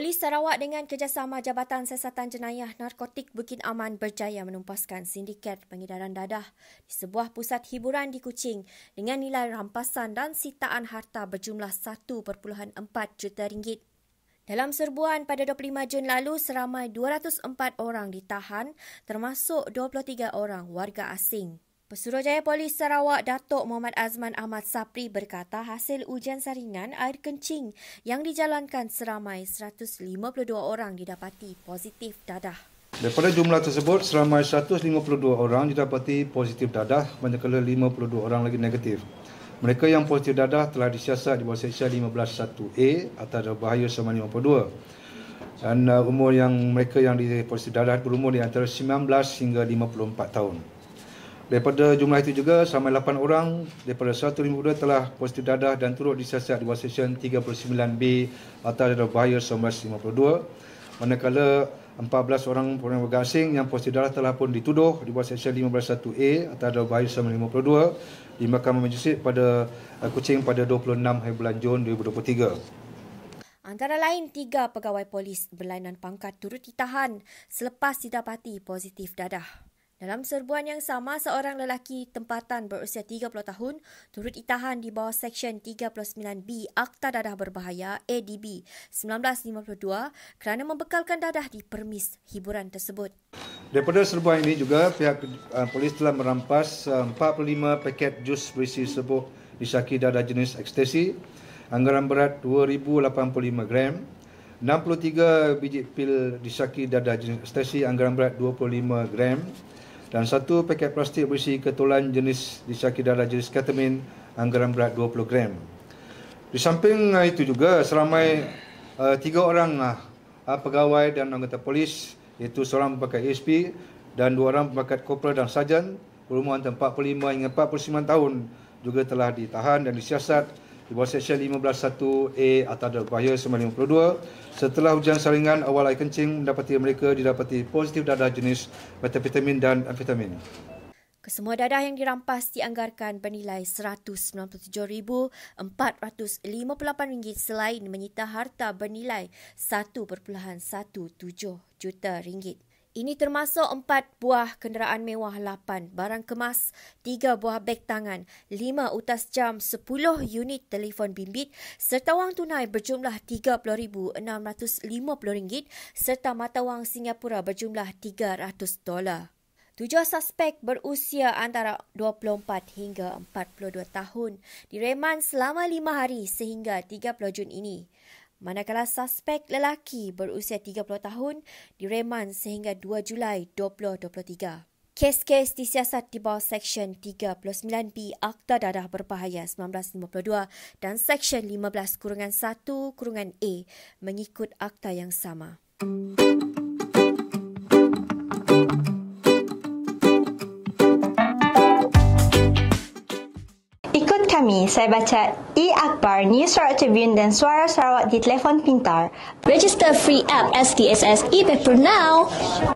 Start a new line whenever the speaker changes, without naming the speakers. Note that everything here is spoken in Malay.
Polis Sarawak dengan kerjasama Jabatan Siasatan Jenayah Narkotik Bukit Aman berjaya menumpaskan sindiket pengedaran dadah di sebuah pusat hiburan di Kuching dengan nilai rampasan dan sitaan harta berjumlah 1.4 juta ringgit. Dalam serbuan pada 25 Jun lalu, seramai 204 orang ditahan termasuk 23 orang warga asing. Pesuruhjaya Polis Sarawak Datuk Muhammad Azman Ahmad Sapri berkata hasil ujian saringan air kencing yang dijalankan seramai 152 orang didapati positif dadah.
Daripada jumlah tersebut, seramai 152 orang didapati positif dadah, manakala 52 orang lagi negatif. Mereka yang positif dadah telah disiasat di bawah seksyen 15.1A atas bahaya sama 52. Dan uh, umur yang mereka yang positif dadah berumur di antara 19 hingga 54 tahun. Daripada jumlah itu juga, ramai 8 orang daripada 152 telah positif dadah dan turut disiasat di bawah seksyen 39B atau dadah bahaya 1952. Manakala 14 orang orang warga asing yang positif dadah telah pun dituduh di bawah seksyen 151A atau dadah bahaya 1952 di Mahkamah Majlisit pada eh, Kucing pada 26 hari bulan Jun 2023.
Antara lain, tiga pegawai polis berlainan pangkat turut ditahan selepas didapati positif dadah. Dalam serbuan yang sama, seorang lelaki tempatan berusia 30 tahun turut ditahan di bawah Seksyen 39B Akta Dadah Berbahaya ADB 1952 kerana membekalkan dadah di permis hiburan tersebut.
Daripada serbuan ini juga, pihak eh, polis telah merampas 45 eh, paket jus berisi serbuk disaki dadah jenis ekstasi, anggaran berat 2,085 gram, 63 biji pil disaki dadah jenis ekstasi, anggaran berat 25 gram, dan satu paket plastik berisi ketulan jenis disyaki darah jenis ketamin anggaran berat 20 gram. Di samping ah, itu juga seramai uh, tiga orang uh, pegawai dan anggota polis iaitu seorang berpakat ASP dan dua orang berpakat korporal dan sarjan berumur antara 45 hingga 49 tahun juga telah ditahan dan disiasat di bawah seksyen 15.1A atau Bahaya 1952 setelah hujan saringan awal air kencing mendapati mereka didapati positif dadah jenis metafetamin dan amfetamin.
Kesemua dadah yang dirampas dianggarkan bernilai RM197,458 selain menyita harta bernilai RM1.17 juta. Ringgit. Ini termasuk 4 buah kenderaan mewah 8, barang kemas 3 buah beg tangan, 5 utas jam, 10 unit telefon bimbit serta wang tunai berjumlah RM30,650 serta mata wang Singapura berjumlah $300. dolar. Tujuh suspek berusia antara 24 hingga 42 tahun direman selama 5 hari sehingga 30 Jun ini manakala suspek lelaki berusia 30 tahun direman sehingga 2 Julai 2023. Kes-kes disiasat di bawah Seksyen 39B Akta Dadah Berbahaya 1952 dan Seksyen 15-1-A mengikut akta yang sama. Musik kami, saya baca e Akbar, New Sarawak Tribune dan Suara Sarawak
di telefon pintar. Register free app STSS e-paper now.